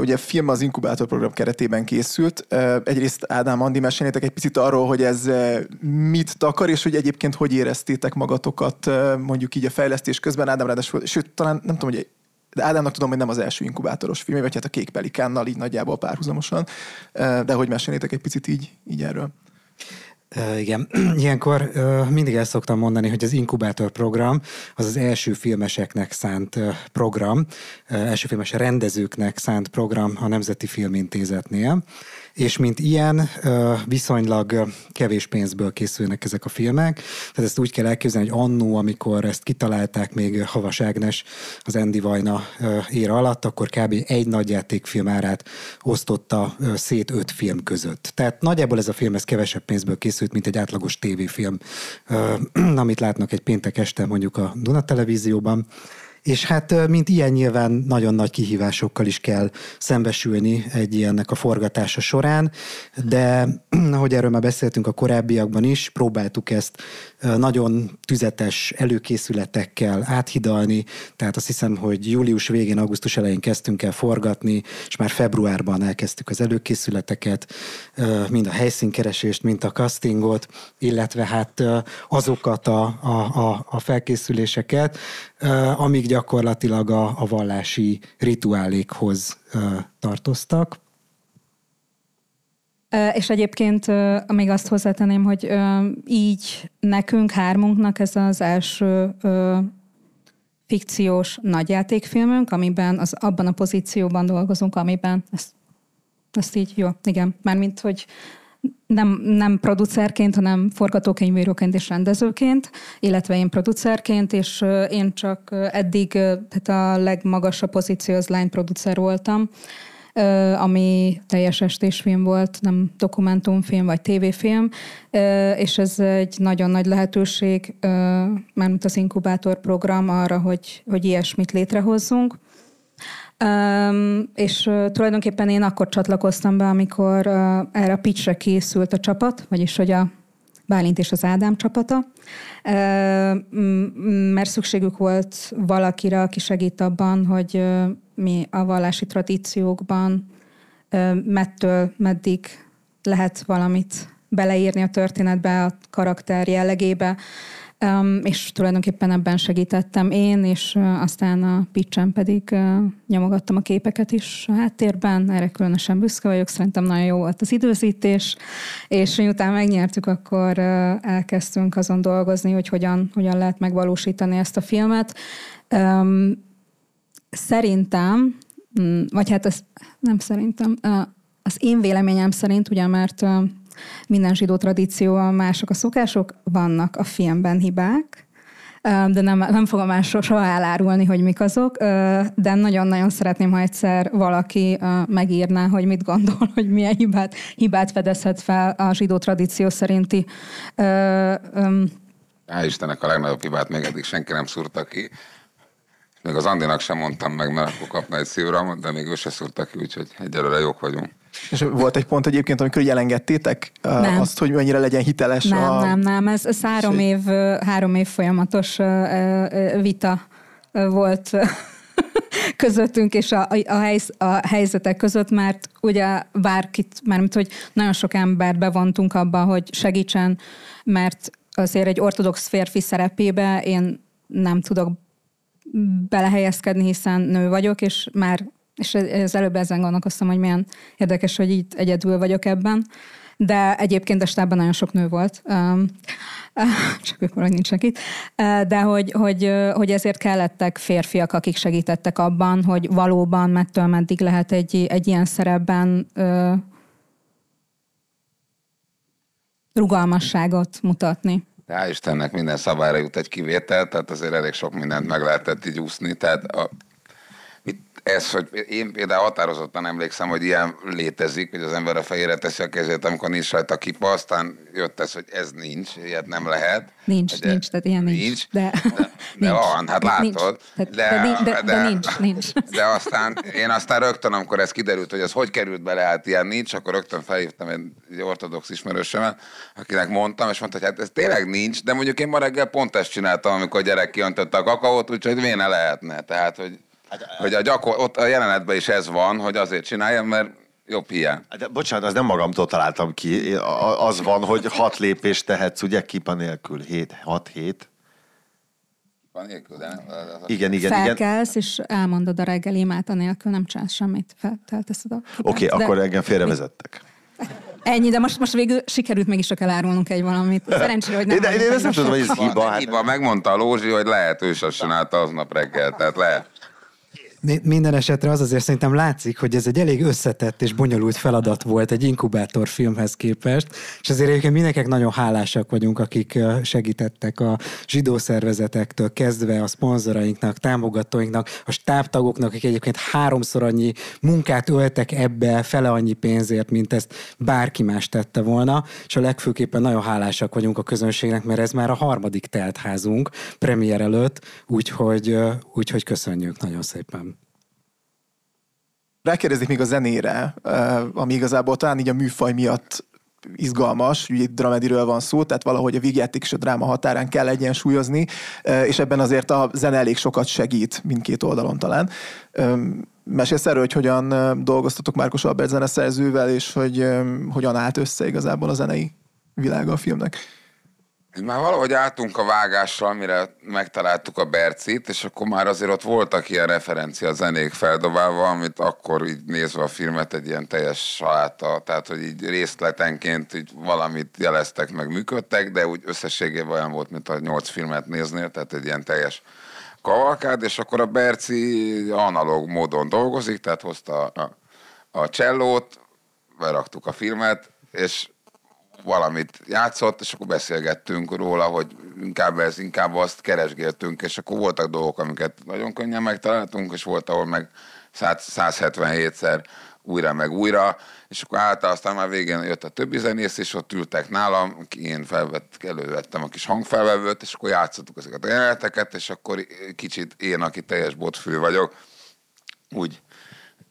Ugye a film az Inkubátor program keretében készült. Egyrészt Ádám, Andi, mesélnétek egy picit arról, hogy ez mit takar, és hogy egyébként hogy éreztétek magatokat mondjuk így a fejlesztés közben. Ádám ráadásul, sőt, talán nem tudom, hogy de Ádámnak tudom, hogy nem az első inkubátoros film, vagy hát a Kék Pelikánnal így nagyjából párhuzamosan, de hogy mesélnétek egy picit így, így erről igen, ilyenkor mindig el szoktam mondani, hogy az inkubátor program az az első filmeseknek szánt program, első filmes rendezőknek szánt program a Nemzeti Filmintézetnél és mint ilyen viszonylag kevés pénzből készülnek ezek a filmek, tehát ezt úgy kell elképzelni, hogy annó, amikor ezt kitalálták még Havas Ágnes az Andy Vajna éra alatt, akkor kb. egy nagyjátékfilm árát osztotta szét öt film között. Tehát nagyjából ez a film ez kevesebb pénzből készült, mint egy átlagos tévéfilm, amit látnak egy péntek este mondjuk a Duna televízióban. És hát, mint ilyen nyilván nagyon nagy kihívásokkal is kell szembesülni egy ilyennek a forgatása során, de ahogy erről már beszéltünk a korábbiakban is, próbáltuk ezt nagyon tüzetes előkészületekkel áthidalni, tehát azt hiszem, hogy július végén, augusztus elején kezdtünk el forgatni, és már februárban elkezdtük az előkészületeket, mind a helyszínkeresést, mind a castingot, illetve hát azokat a, a, a felkészüléseket, amik gyakorlatilag a, a vallási rituálékhoz tartoztak. És egyébként még azt hozzátenném, hogy így nekünk, hármunknak ez az első fikciós nagyjátékfilmünk, amiben az, abban a pozícióban dolgozunk, amiben ezt, ezt így, jó, igen, mármint, hogy nem, nem producerként, hanem forgatókönyvíróként és rendezőként, illetve én producerként, és én csak eddig, tehát a legmagasabb pozíció az line producer voltam, ami teljes estésfilm volt, nem dokumentumfilm vagy tévéfilm, és ez egy nagyon nagy lehetőség, mármint az inkubátor program arra, hogy, hogy ilyesmit létrehozzunk. Um, és uh, tulajdonképpen én akkor csatlakoztam be, amikor uh, erre a pitchre készült a csapat, vagyis hogy a Bálint és az Ádám csapata, mert szükségük volt valakire, aki segít abban, hogy mi a vallási tradíciókban mettől meddig lehet valamit beleírni a történetbe, a karakter jellegébe, és tulajdonképpen ebben segítettem én, és aztán a picsen pedig nyomogattam a képeket is a háttérben, erre különösen büszke vagyok, szerintem nagyon jó volt az időzítés, és miután megnyertük, akkor elkezdtünk azon dolgozni, hogy hogyan, hogyan lehet megvalósítani ezt a filmet. Szerintem, mm, vagy hát ez nem szerintem, az én véleményem szerint, ugye, mert minden zsidó tradíció, mások a szokások, vannak a filmben hibák, de nem, nem fogom már soha elárulni, hogy mik azok, de nagyon-nagyon szeretném, ha egyszer valaki megírná, hogy mit gondol, hogy milyen hibát, hibát fedezhet fel a zsidó tradíció szerinti Á, Istennek a legnagyobb hibát még eddig senki nem szúrta ki, még az Andinak sem mondtam meg, mert akkor kapna egy szívramot, de még ő se szúrta ki, úgyhogy egyelőre jók vagyunk. És volt egy pont egyébként, amikor így elengedtétek nem. azt, hogy mennyire legyen hiteles? Nem, a... nem, nem. Ez, ez három, év, három év folyamatos vita volt közöttünk és a, a, a helyzetek között, mert ugye bárkit, mert hogy nagyon sok embert bevontunk abba, hogy segítsen, mert azért egy ortodox férfi szerepébe én nem tudok belehelyezkedni, hiszen nő vagyok, és már, és az előbb ezen gondolkoztam, hogy milyen érdekes, hogy itt egyedül vagyok ebben, de egyébként a stábban nagyon sok nő volt, csak ők valahogy nincsenek itt, de hogy, hogy, hogy ezért kellettek férfiak, akik segítettek abban, hogy valóban mettől meddig lehet egy, egy ilyen szerepben rugalmasságot mutatni. Hál' Istennek minden szabályra jut egy kivétel, tehát azért elég sok mindent meg lehetett így úszni, tehát a, ez, hogy én például határozottan emlékszem, hogy ilyen létezik, hogy az ember a fejére teszi a kezét, amikor nincs rajta kipa, aztán jött ez, hogy ez nincs, ilyet nem lehet. Nincs, Ugye, nincs, tehát ilyen nincs. nincs de, de, de nincs. van, hát látod. Nincs, de, de, de, de, de nincs, nincs. De aztán, én aztán rögtön, amikor ez kiderült, hogy ez hogy került bele, hát ilyen nincs, akkor rögtön felhívtam egy ortodox ismerősömet, akinek mondtam, és mondta, hogy hát ez tényleg nincs, de mondjuk én ma reggel pont ezt csináltam, amikor a gyerek kiöntötte a kakaót, úgyhogy ne lehetne. Tehát, hogy hogy hát, a, gyakor, ott a jelenetben is ez van, hogy azért csináljam, mert jobb ilyen. Hát, de bocsánat, az nem magamtól találtam ki. Az van, hogy hat lépést tehetsz, ugye, kipa nélkül. Hét, hat, hét. Van nélkül, de nem, az Igen, igen, Felkelsz, igen. Felkelsz, és elmondod a reggel imát, nélkül, nem csinálsz semmit. Felteszed a Oké, okay, de... akkor engem félrevezettek. Ennyi, de most, most végül sikerült mégis csak elárulnunk egy valamit. Szerencsére, hogy nem. Én, én, én nem tudom, hogy ez hiba. Hát. Hiba, megmondta a Lózsi, hogy lehet, ő azt csinálta aznap reggel, tehát lehet minden esetre az azért szerintem látszik, hogy ez egy elég összetett és bonyolult feladat volt egy inkubátor filmhez képest, és azért egyébként mindenkinek nagyon hálásak vagyunk, akik segítettek a zsidó szervezetektől kezdve a szponzorainknak, támogatóinknak, a stábtagoknak, akik egyébként háromszor annyi munkát öltek ebbe, fele annyi pénzért, mint ezt bárki más tette volna, és a legfőképpen nagyon hálásak vagyunk a közönségnek, mert ez már a harmadik teltházunk premier előtt, úgyhogy, úgyhogy köszönjük nagyon szépen rákérdeznék még a zenére, ami igazából talán így a műfaj miatt izgalmas, ugye itt dramediről van szó, tehát valahogy a vígjáték és a dráma határán kell egyensúlyozni, és ebben azért a zene elég sokat segít mindkét oldalon talán. Mesélsz erről, hogy hogyan dolgoztatok Márkos Albert zeneszerzővel, és hogy hogyan állt össze igazából a zenei világa a filmnek? Már valahogy álltunk a vágással, amire megtaláltuk a Bercit, és akkor már azért ott voltak ilyen referencia zenék feldobálva, amit akkor így nézve a filmet egy ilyen teljes saláta, tehát hogy így részletenként így valamit jeleztek, meg működtek, de úgy összességében olyan volt, mint a nyolc filmet néznél, tehát egy ilyen teljes kavalkád, és akkor a Berci analóg módon dolgozik, tehát hozta a, a, a csellót, beraktuk a filmet, és valamit játszott, és akkor beszélgettünk róla, hogy inkább ez, inkább azt keresgéltünk, és akkor voltak dolgok, amiket nagyon könnyen megtaláltunk, és volt, ahol meg 177-szer újra meg újra, és akkor által aztán már végén jött a többi zenész, és ott ültek nálam, én felvett, elővettem a kis hangfelvevőt, és akkor játszottuk ezeket a jeleneteket, és akkor kicsit én, aki teljes botfű vagyok, úgy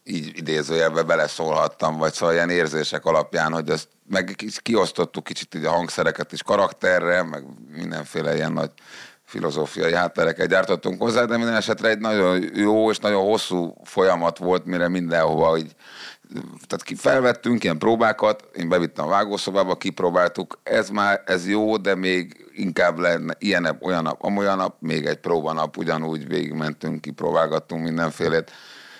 így idézőjelbe beleszólhattam, vagy szóval ilyen érzések alapján, hogy ezt meg kiosztottuk kicsit így a hangszereket is karakterre, meg mindenféle ilyen nagy filozófiai háttereket gyártottunk hozzá, de minden esetre egy nagyon jó és nagyon hosszú folyamat volt, mire mindenhova így tehát ki felvettünk ilyen próbákat, én bevittem a vágószobába, kipróbáltuk, ez már, ez jó, de még inkább lenne ilyenebb, olyanabb, amolyanabb, még egy próbanap, ugyanúgy végigmentünk, kipróbálgattunk mindenfélét,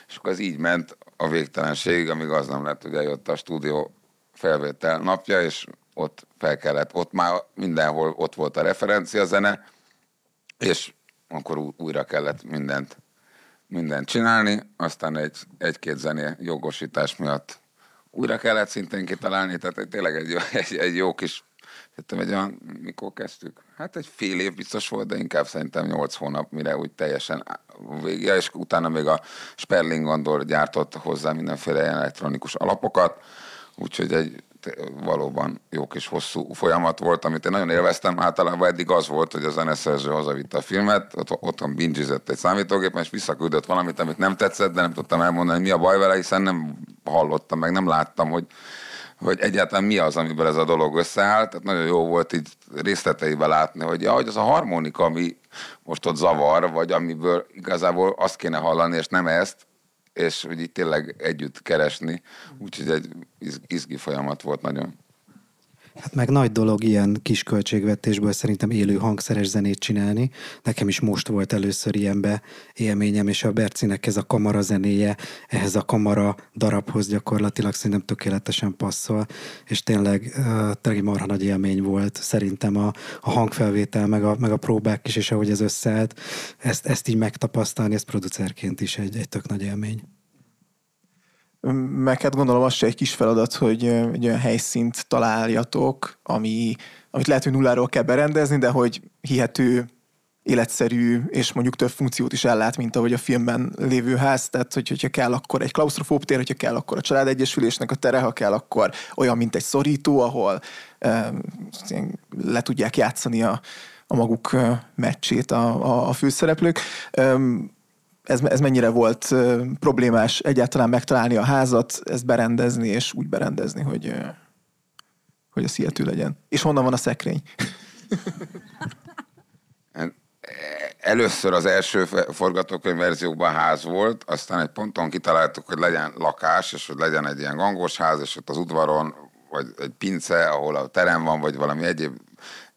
és akkor ez így ment a végtelenség, amíg az nem lett, hogy eljött a stúdió felvétel napja, és ott fel kellett, ott már mindenhol ott volt a referencia zene, és akkor újra kellett mindent, mindent csinálni, aztán egy, egy-két zené jogosítás miatt újra kellett szintén kitalálni, tehát tényleg egy, egy, egy jó kis, hittem egy olyan, mikor kezdtük? Hát egy fél év biztos volt, de inkább szerintem nyolc hónap, mire úgy teljesen végig, és utána még a Sperling Andor gyártott hozzá mindenféle elektronikus alapokat, Úgyhogy egy valóban jó kis hosszú folyamat volt, amit én nagyon élveztem. Általában eddig az volt, hogy a zeneszerző hazavitte a filmet, ott, otthon bingizett egy számítógépen, és visszaküldött valamit, amit nem tetszett, de nem tudtam elmondani, hogy mi a baj vele, hiszen nem hallottam, meg nem láttam, hogy, hogy egyáltalán mi az, amiből ez a dolog összeállt. Tehát nagyon jó volt így részleteiben látni, hogy ja, hogy az a harmonika, ami most ott zavar, vagy amiből igazából azt kéne hallani, és nem ezt, és hogy így tényleg együtt keresni, úgyhogy egy izgi folyamat volt nagyon. Hát meg nagy dolog ilyen kis költségvetésből szerintem élő hangszeres zenét csinálni. Nekem is most volt először ilyenbe élményem, és a Bercinek ez a kamara zenéje, ehhez a kamara darabhoz gyakorlatilag szerintem tökéletesen passzol, és tényleg, tényleg marha nagy élmény volt szerintem a, a hangfelvétel, meg a, meg a próbák is, és ahogy ez összeállt, ezt, ezt így megtapasztalni, ez producerként is egy, egy tök nagy élmény meg hát gondolom az se egy kis feladat, hogy egy olyan helyszínt találjatok, ami, amit lehet, hogy nulláról kell berendezni, de hogy hihető, életszerű, és mondjuk több funkciót is ellát, mint ahogy a filmben lévő ház. Tehát, hogy, hogyha kell, akkor egy klaustrofób tér, hogyha kell, akkor a családegyesülésnek a tere, ha kell, akkor olyan, mint egy szorító, ahol e, le tudják játszani a, a maguk meccsét a, a, a főszereplők. E, ez, ez mennyire volt ö, problémás egyáltalán megtalálni a házat, ezt berendezni, és úgy berendezni, hogy, ö, hogy a hihető legyen. És honnan van a szekrény? Először az első forgatókönyv verzióban ház volt, aztán egy ponton kitaláltuk, hogy legyen lakás, és hogy legyen egy ilyen gangos ház, és ott az udvaron, vagy egy pince, ahol a terem van, vagy valami egyéb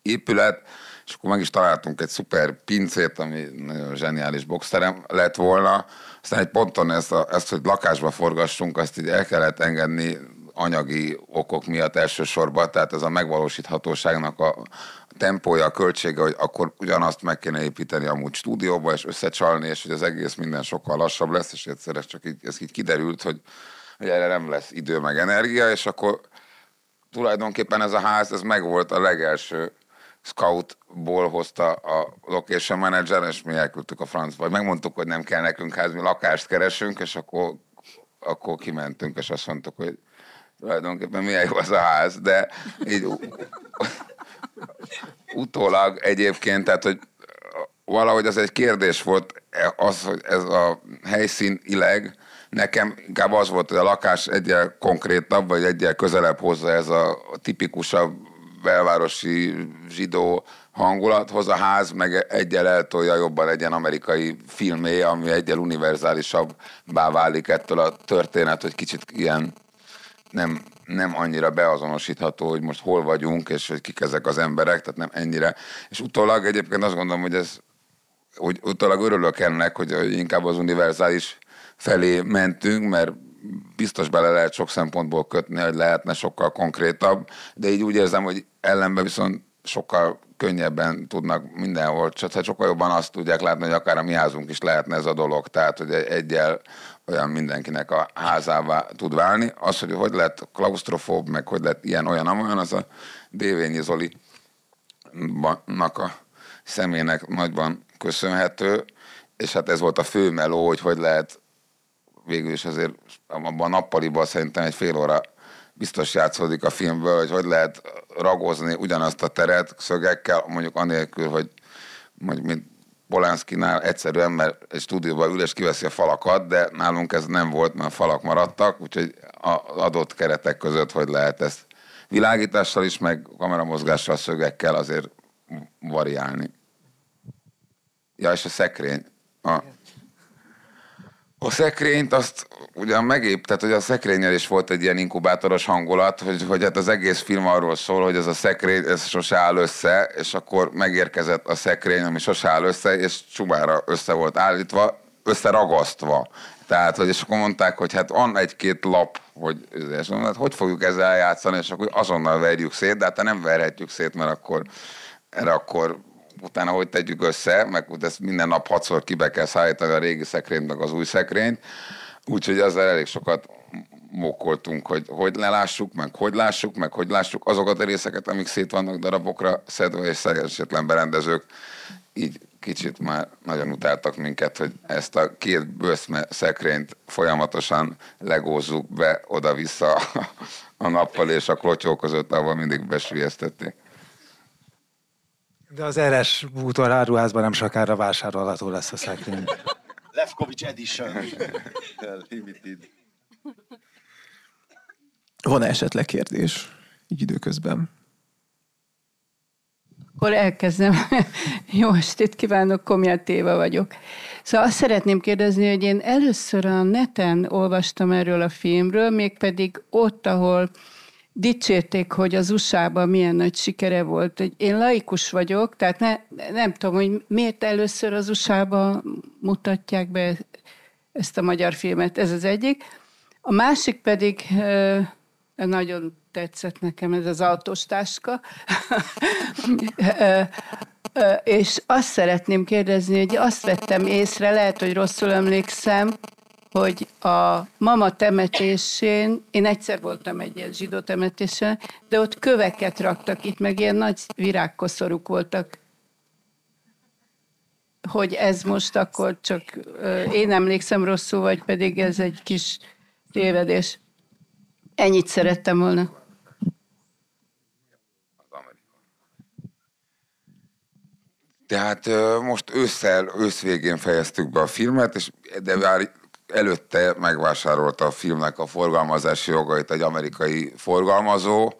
épület és akkor meg is találtunk egy szuper pincét, ami nagyon zseniális boxterem lett volna. Aztán egy ponton ezt, a, ezt hogy lakásba forgassunk, azt így el kellett engedni anyagi okok miatt elsősorban, tehát ez a megvalósíthatóságnak a tempója, a költsége, hogy akkor ugyanazt meg kéne építeni amúgy stúdióba, és összecsalni, és hogy az egész minden sokkal lassabb lesz, és egyszerre csak így, ez így kiderült, hogy, hogy erre nem lesz idő meg energia, és akkor tulajdonképpen ez a ház, ez meg volt a legelső scoutból hozta a location manager, és mi elküldtük a francba. Megmondtuk, hogy nem kell nekünk ház, mi lakást keresünk, és akkor, akkor kimentünk, és azt mondtuk, hogy tulajdonképpen milyen jó az a ház, de így utólag egyébként, tehát hogy valahogy az egy kérdés volt, e- az, hogy ez a helyszín ileg, nekem inkább az volt, hogy a lakás egyel konkrétabb, vagy egyel közelebb hozza ez a tipikusabb belvárosi zsidó hangulathoz, a ház meg egyel eltolja jobban egy ilyen amerikai filmé, ami egyel univerzálisabbá válik ettől a történet, hogy kicsit ilyen nem, nem annyira beazonosítható, hogy most hol vagyunk, és hogy kik ezek az emberek, tehát nem ennyire. És utólag egyébként azt gondolom, hogy ez hogy utólag örülök ennek, hogy, hogy inkább az univerzális felé mentünk, mert biztos bele lehet sok szempontból kötni, hogy lehetne sokkal konkrétabb, de így úgy érzem, hogy ellenben viszont sokkal könnyebben tudnak mindenhol, tehát sokkal jobban azt tudják látni, hogy akár a mi házunk is lehetne ez a dolog, tehát hogy egyel olyan mindenkinek a házává tud válni. Az, hogy hogy lett klaustrofób, meg hogy lett ilyen olyan amolyan, az a Dévényi zoli a személynek nagyban köszönhető, és hát ez volt a fő meló, hogy hogy lehet végül is azért abban a nappaliban szerintem egy fél óra biztos játszódik a filmből, hogy hogy lehet ragozni ugyanazt a teret szögekkel, mondjuk anélkül, hogy mondjuk mint Polánszkinál egyszerűen, mert egy stúdióban ül és kiveszi a falakat, de nálunk ez nem volt, mert a falak maradtak, úgyhogy az adott keretek között hogy lehet ezt világítással is, meg kameramozgással, szögekkel azért variálni. Ja, és a szekrény. A, a szekrényt azt ugyan megép, tehát hogy a szekrényel is volt egy ilyen inkubátoros hangulat, hogy, hogy hát az egész film arról szól, hogy ez a szekrény, ez sose áll össze, és akkor megérkezett a szekrény, ami sose áll össze, és csubára össze volt állítva, összeragasztva. Tehát, hogy és akkor mondták, hogy hát van egy-két lap, hogy, és mondom, hát hogy fogjuk ezzel játszani, és akkor azonnal verjük szét, de hát nem verhetjük szét, mert akkor erre akkor utána hogy tegyük össze, meg ezt minden nap hatszor kibe kell szállítani a régi szekrényt, meg az új szekrényt, úgyhogy ezzel elég sokat mókoltunk, hogy hogy lelássuk, meg hogy lássuk, meg hogy lássuk azokat a részeket, amik szét vannak darabokra szedve, és szerencsétlen berendezők így kicsit már nagyon utáltak minket, hogy ezt a két bőszme szekrényt folyamatosan legózzuk be oda-vissza a nappal és a klotyó között, ahol mindig besülyeztették. De az eres bútor áruházban nem sokára vásárolható lesz a szekrény. Lefkovics Edition. Limited. van -e esetleg kérdés így időközben? Akkor elkezdem. Jó estét kívánok, Komját Téva vagyok. Szóval azt szeretném kérdezni, hogy én először a neten olvastam erről a filmről, mégpedig ott, ahol dicsérték, hogy az USA-ban milyen nagy sikere volt. Én laikus vagyok, tehát ne, nem tudom, hogy miért először az USA-ban mutatják be ezt a magyar filmet. Ez az egyik. A másik pedig nagyon tetszett nekem ez az autós táska. és azt szeretném kérdezni, hogy azt vettem észre, lehet, hogy rosszul emlékszem, hogy a mama temetésén, én egyszer voltam egy ilyen zsidó temetésen, de ott köveket raktak itt, meg ilyen nagy virágkoszoruk voltak. Hogy ez most akkor csak én emlékszem rosszul, vagy pedig ez egy kis tévedés. Ennyit szerettem volna. Tehát most ősszel, ősz végén fejeztük be a filmet, és de már előtte megvásárolta a filmnek a forgalmazási jogait egy amerikai forgalmazó,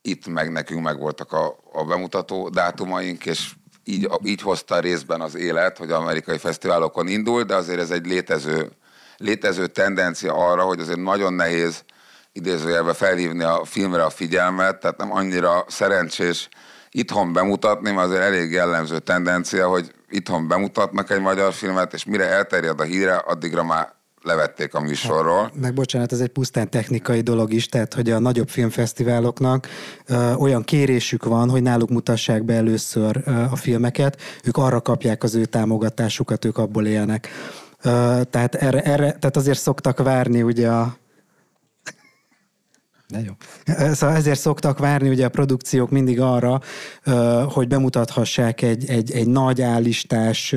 itt meg nekünk megvoltak a, a bemutató dátumaink, és így, így hozta részben az élet, hogy amerikai fesztiválokon indul, de azért ez egy létező, létező tendencia arra, hogy azért nagyon nehéz idézőjelben felhívni a filmre a figyelmet, tehát nem annyira szerencsés itthon bemutatni, mert azért elég jellemző tendencia, hogy itthon bemutatnak egy magyar filmet, és mire elterjed a híre, addigra már levették a műsorról. Hát, meg bocsánat, ez egy pusztán technikai dolog is, tehát hogy a nagyobb filmfesztiváloknak ö, olyan kérésük van, hogy náluk mutassák be először ö, a filmeket, ők arra kapják az ő támogatásukat, ők abból élnek. Ö, tehát, erre, erre, tehát azért szoktak várni ugye a de jó. Szóval ezért szoktak várni ugye a produkciók mindig arra, hogy bemutathassák egy, egy, egy nagy állistás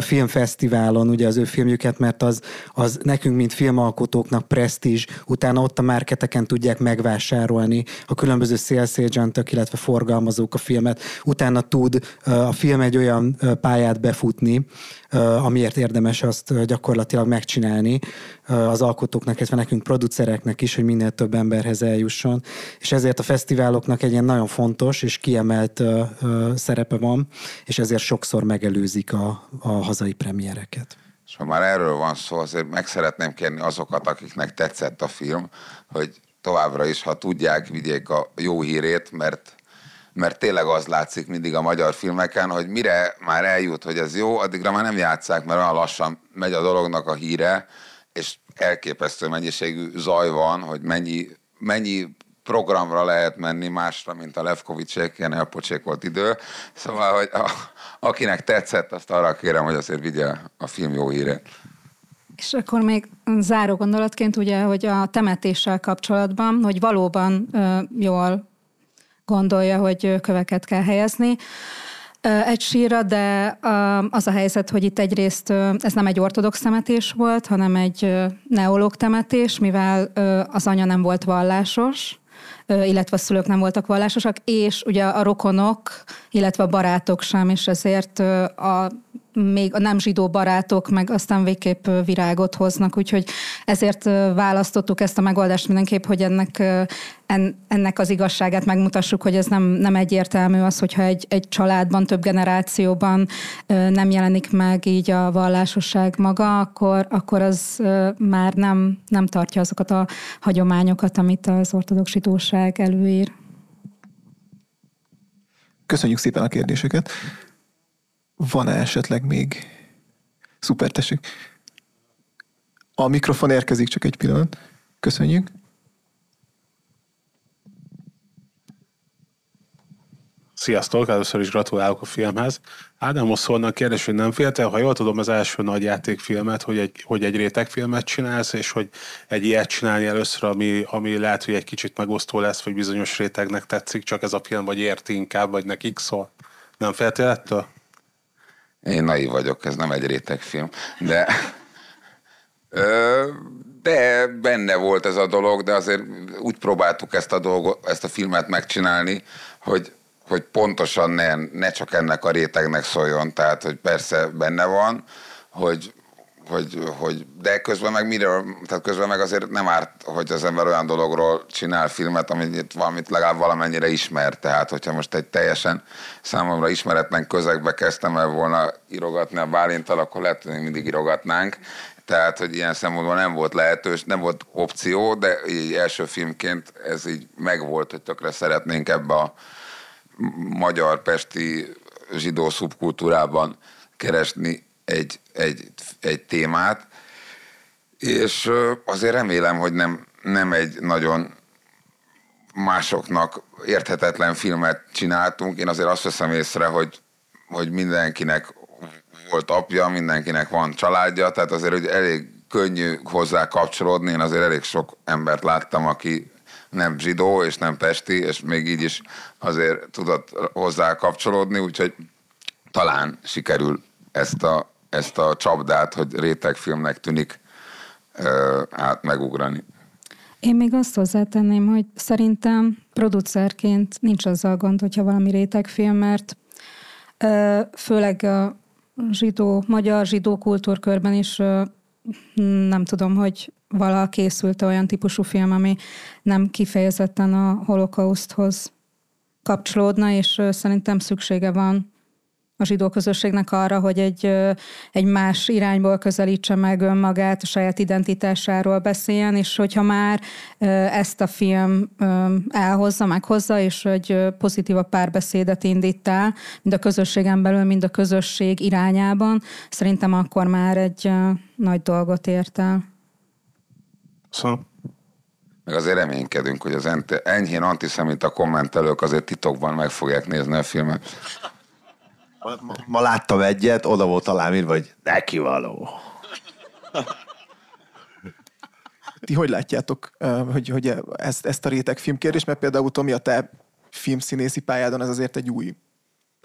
filmfesztiválon ugye az ő filmjüket, mert az, az nekünk, mint filmalkotóknak presztízs, utána ott a márketeken tudják megvásárolni a különböző sales agent illetve forgalmazók a filmet, utána tud a film egy olyan pályát befutni, amiért érdemes azt gyakorlatilag megcsinálni az alkotóknak, illetve nekünk producereknek is, hogy minél több emberhez eljusson. És ezért a fesztiváloknak egy ilyen nagyon fontos és kiemelt szerepe van, és ezért sokszor megelőzik a, a hazai premiereket. És ha már erről van szó, azért meg szeretném kérni azokat, akiknek tetszett a film, hogy továbbra is, ha tudják, vigyék a jó hírét, mert mert tényleg az látszik mindig a magyar filmeken, hogy mire már eljut, hogy ez jó, addigra már nem játszák, mert olyan lassan megy a dolognak a híre, és elképesztő mennyiségű zaj van, hogy mennyi, mennyi programra lehet menni másra, mint a Levkovicsék, ilyen elpocsékolt idő. Szóval, hogy a, akinek tetszett, azt arra kérem, hogy azért vigye a film jó híre. És akkor még záró gondolatként ugye, hogy a temetéssel kapcsolatban, hogy valóban ö, jól gondolja, hogy köveket kell helyezni egy síra, de az a helyzet, hogy itt egyrészt ez nem egy ortodox temetés volt, hanem egy neológ temetés, mivel az anya nem volt vallásos, illetve a szülők nem voltak vallásosak, és ugye a rokonok, illetve a barátok sem, és ezért a még a nem zsidó barátok meg aztán végképp virágot hoznak, úgyhogy ezért választottuk ezt a megoldást mindenképp, hogy ennek, en, ennek az igazságát megmutassuk, hogy ez nem, nem egyértelmű az, hogyha egy, egy családban, több generációban nem jelenik meg így a vallásosság maga, akkor, akkor az már nem, nem tartja azokat a hagyományokat, amit az ortodox zsidóság előír. Köszönjük szépen a kérdéseket! van-e esetleg még? Szuper, tessék. A mikrofon érkezik, csak egy pillanat. Köszönjük. Sziasztok, először is gratulálok a filmhez. Ádám Oszolnak kérdés, hogy nem féltél, ha jól tudom, az első nagy játékfilmet, hogy egy, hogy egy rétegfilmet csinálsz, és hogy egy ilyet csinálni először, ami, ami lehet, hogy egy kicsit megosztó lesz, vagy bizonyos rétegnek tetszik, csak ez a film, vagy érti inkább, vagy nekik szól. Nem féltél ettől? Én naiv vagyok, ez nem egy film, de... Ö, de benne volt ez a dolog, de azért úgy próbáltuk ezt a, dolgot, ezt a filmet megcsinálni, hogy, hogy pontosan ne, ne csak ennek a rétegnek szóljon, tehát hogy persze benne van, hogy, hogy, hogy, de közben meg mire, tehát közben meg azért nem árt, hogy az ember olyan dologról csinál filmet, amit valamit legalább valamennyire ismer. Tehát, hogyha most egy teljesen számomra ismeretlen közegbe kezdtem el volna irogatni a Bálintal, akkor lehet, hogy mindig irogatnánk. Tehát, hogy ilyen szempontból nem volt lehetős, nem volt opció, de így első filmként ez így megvolt, hogy tökre szeretnénk ebbe a magyar-pesti zsidó szubkultúrában keresni egy, egy, egy témát, és azért remélem, hogy nem, nem egy nagyon másoknak érthetetlen filmet csináltunk. Én azért azt veszem észre, hogy, hogy mindenkinek volt apja, mindenkinek van családja, tehát azért hogy elég könnyű hozzá kapcsolódni. Én azért elég sok embert láttam, aki nem zsidó és nem pesti, és még így is azért tudott hozzá kapcsolódni, úgyhogy talán sikerül ezt a ezt a csapdát, hogy rétegfilmnek tűnik, hát megugrani. Én még azt hozzátenném, hogy szerintem producerként nincs azzal gond, hogyha valami rétegfilm, mert főleg a zsidó, magyar zsidó kultúrkörben is nem tudom, hogy vala készült olyan típusú film, ami nem kifejezetten a holokauszthoz kapcsolódna, és szerintem szüksége van a zsidó közösségnek arra, hogy egy, egy más irányból közelítse meg önmagát, a saját identitásáról beszéljen, és hogyha már ezt a film elhozza, meghozza, és egy pozitív a párbeszédet indít el, mind a közösségen belül, mind a közösség irányában, szerintem akkor már egy nagy dolgot ért el. Szóval meg azért reménykedünk, hogy az enyhén antiszemita kommentelők azért titokban meg fogják nézni a filmet. Ma, ma, láttam egyet, oda volt alám írva, hogy neki való. Ti hogy látjátok, hogy, hogy ezt, ezt a réteg filmkérdés, mert például Tomi, a te filmszínészi pályádon ez azért egy új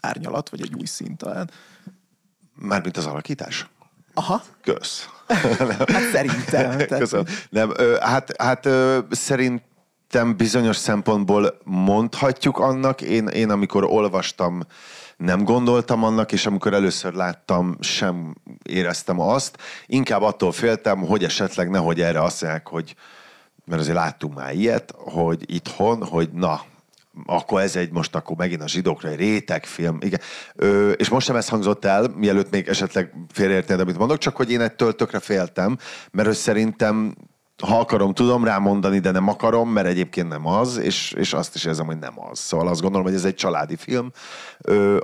árnyalat, vagy egy új szint talán. Mármint az alakítás? Aha. Kösz. hát szerintem. Tehát... Köszönöm. Nem, hát, hát szerintem bizonyos szempontból mondhatjuk annak. Én, én amikor olvastam nem gondoltam annak, és amikor először láttam, sem éreztem azt. Inkább attól féltem, hogy esetleg nehogy erre azt mondják, hogy mert azért láttunk már ilyet, hogy itthon, hogy na, akkor ez egy most akkor megint a zsidókra egy rétegfilm. Igen. Ö, és most sem ez hangzott el, mielőtt még esetleg félreértenéd, amit mondok, csak hogy én ettől tökre féltem, mert ő szerintem ha akarom, tudom rámondani, de nem akarom, mert egyébként nem az, és, és azt is érzem, hogy nem az. Szóval azt gondolom, hogy ez egy családi film,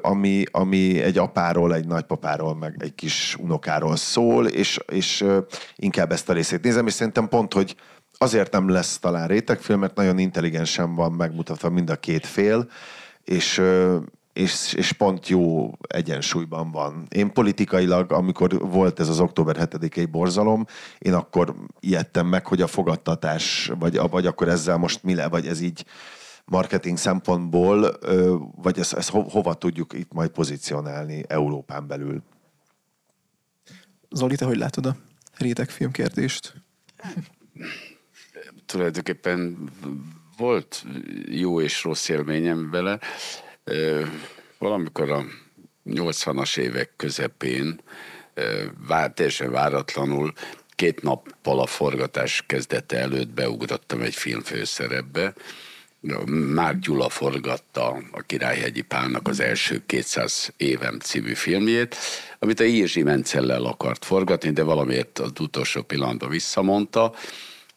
ami, ami egy apáról, egy nagypapáról, meg egy kis unokáról szól, és, és inkább ezt a részét nézem, és szerintem pont, hogy azért nem lesz talán rétegfilm, mert nagyon intelligensen van megmutatva mind a két fél, és és, és pont jó egyensúlyban van. Én politikailag, amikor volt ez az október 7-i borzalom, én akkor ijedtem meg, hogy a fogadtatás, vagy, vagy akkor ezzel most mi le, vagy ez így marketing szempontból, vagy ezt, ezt hova tudjuk itt majd pozícionálni Európán belül. Zoli, te hogy látod a rétegfilm kérdést? Tulajdonképpen volt jó és rossz élményem vele. Valamikor a 80-as évek közepén vár, teljesen váratlanul két nappal a forgatás kezdete előtt beugrottam egy film főszerepbe. Már Gyula forgatta a Királyhegyi Pálnak az első 200 évem című filmjét, amit a Írzsi Mencellel akart forgatni, de valamiért az utolsó pillanatban visszamondta,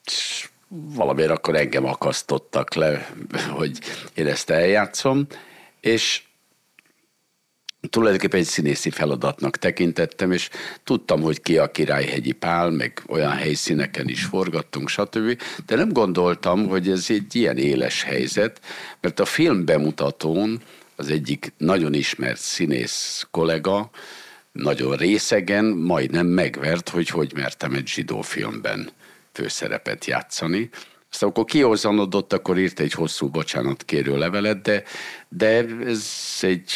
és valamiért akkor engem akasztottak le, hogy én ezt eljátszom, és tulajdonképpen egy színészi feladatnak tekintettem, és tudtam, hogy ki a Királyhegyi Pál, meg olyan helyszíneken is forgattunk, stb. De nem gondoltam, hogy ez egy ilyen éles helyzet, mert a film bemutatón az egyik nagyon ismert színész kollega, nagyon részegen, majdnem megvert, hogy hogy mertem egy zsidó filmben főszerepet játszani, aztán szóval akkor kihozanodott, akkor írt egy hosszú bocsánatkérő levelet, de, de ez egy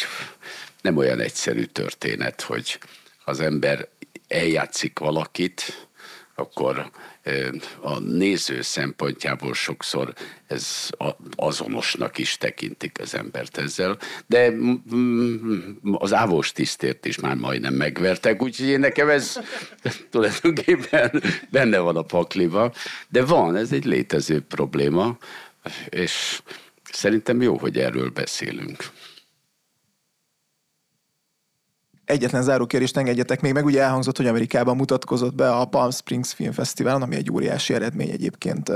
nem olyan egyszerű történet, hogy az ember eljátszik valakit, akkor a néző szempontjából sokszor ez azonosnak is tekintik az embert ezzel, de mm, mm, mm, az ávós tisztért is már majdnem megvertek, úgyhogy én nekem ez tulajdonképpen benne van a pakliba, de van, ez egy létező probléma, és szerintem jó, hogy erről beszélünk. Egyetlen zárókérést engedjetek még meg, ugye elhangzott, hogy Amerikában mutatkozott be a Palm Springs Film Festival, ami egy óriási eredmény egyébként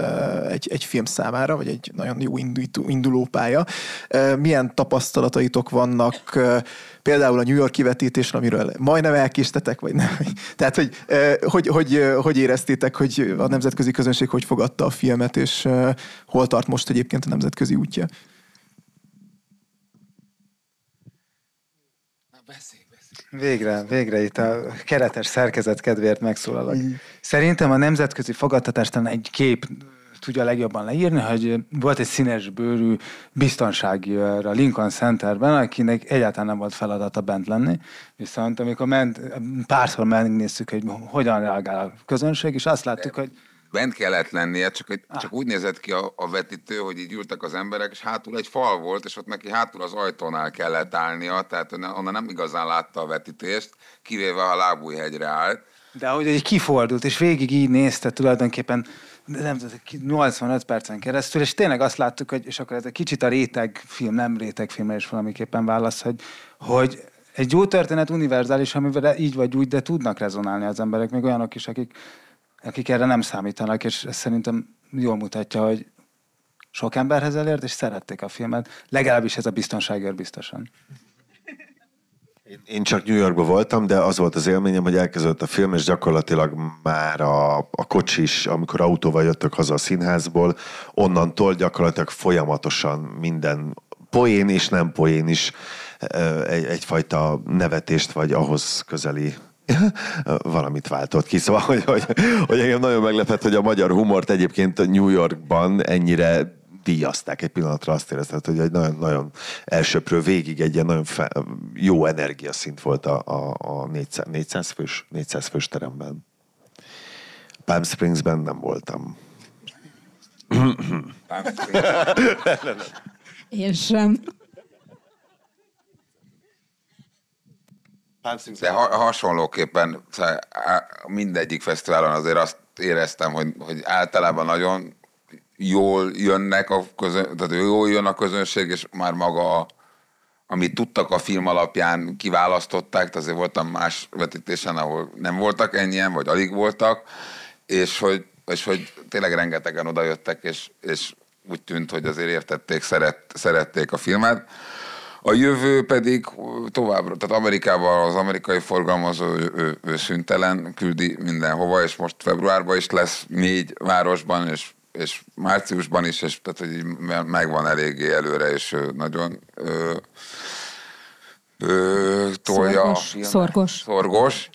egy, egy film számára, vagy egy nagyon jó induló pálya. Milyen tapasztalataitok vannak például a New York kivetítésre, amiről majdnem elkéstetek, vagy nem? Tehát, hogy hogy, hogy, hogy éreztétek, hogy a nemzetközi közönség hogy fogadta a filmet, és hol tart most egyébként a nemzetközi útja? Végre, végre itt a keretes szerkezet kedvéért megszólalok. Szerintem a nemzetközi fogadtatás egy kép tudja legjobban leírni, hogy volt egy színes bőrű biztonsági őr a Lincoln Centerben, akinek egyáltalán nem volt feladata bent lenni, viszont amikor ment, párszor megnéztük, hogy hogyan reagál a közönség, és azt láttuk, hogy bent kellett lennie, csak, egy, ah. csak úgy nézett ki a, a vetítő, hogy így ültek az emberek, és hátul egy fal volt, és ott neki hátul az ajtónál kellett állnia, tehát onnan nem igazán látta a vetítést, kivéve a lábújhegyre állt. De ahogy egy kifordult, és végig így nézte tulajdonképpen nem tudom, 85 percen keresztül, és tényleg azt láttuk, hogy, és akkor ez egy kicsit a réteg film, nem réteg filmre is valamiképpen válasz, hogy, hogy egy jó történet univerzális, amivel így vagy úgy, de tudnak rezonálni az emberek, még olyanok is, akik akik erre nem számítanak, és ez szerintem jól mutatja, hogy sok emberhez elért, és szerették a filmet. Legalábbis ez a biztonságért biztosan. Én csak New Yorkban voltam, de az volt az élményem, hogy elkezdődött a film, és gyakorlatilag már a, a kocsis, amikor autóval jöttök haza a színházból, onnantól gyakorlatilag folyamatosan minden poén és nem poén is egy, egyfajta nevetést, vagy ahhoz közeli valamit váltott ki. Szóval, hogy, hogy, hogy engem nagyon meglepett, hogy a magyar humort egyébként New Yorkban ennyire díjazták egy pillanatra, azt érezted, hogy egy nagyon, nagyon elsőprő végig egy ilyen nagyon fe, jó energiaszint volt a, a, a 400, 400, fős, 400 fős teremben. Palm Springsben nem voltam. Én sem. De ha- hasonlóképpen szóval mindegyik fesztiválon azért azt éreztem, hogy, hogy általában nagyon jól jönnek a közön, tehát jól jön a közönség, és már maga a, amit tudtak a film alapján kiválasztották, azért voltam más vetítésen, ahol nem voltak ennyien, vagy alig voltak, és hogy, és hogy tényleg rengetegen odajöttek, és, és úgy tűnt, hogy azért értették, szeret, szerették a filmet. A jövő pedig továbbra, tehát Amerikában az amerikai forgalmazó ő, ő, ő szüntelen küldi mindenhova, és most februárban is lesz négy városban, és, és márciusban is, és tehát hogy megvan eléggé előre, és nagyon ö, ö, tolja. Szorgos. szorgos.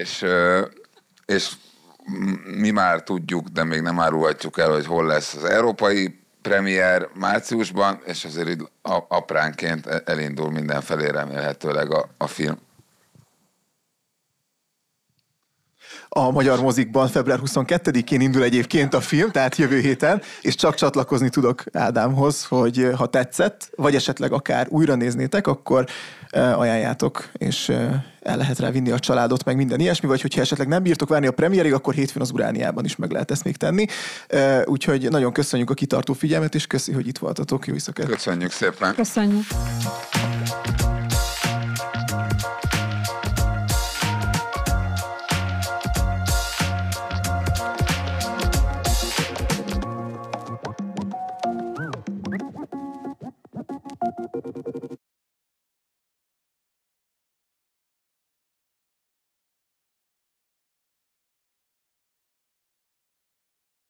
És, és mi már tudjuk, de még nem árulhatjuk el, hogy hol lesz az európai premier márciusban, és azért így apránként e- elindul mindenfelé remélhetőleg a, a film. a magyar mozikban február 22-én indul egyébként a film, tehát jövő héten, és csak csatlakozni tudok Ádámhoz, hogy eh, ha tetszett, vagy esetleg akár újra néznétek, akkor eh, ajánljátok, és eh, el lehet rá vinni a családot, meg minden ilyesmi, vagy hogyha esetleg nem bírtok várni a premierig, akkor hétfőn az Urániában is meg lehet ezt még tenni. Úgyhogy nagyon köszönjük a kitartó figyelmet, és köszi, hogy itt voltatok. Jó éjszakát! Köszönjük szépen! Köszönjük!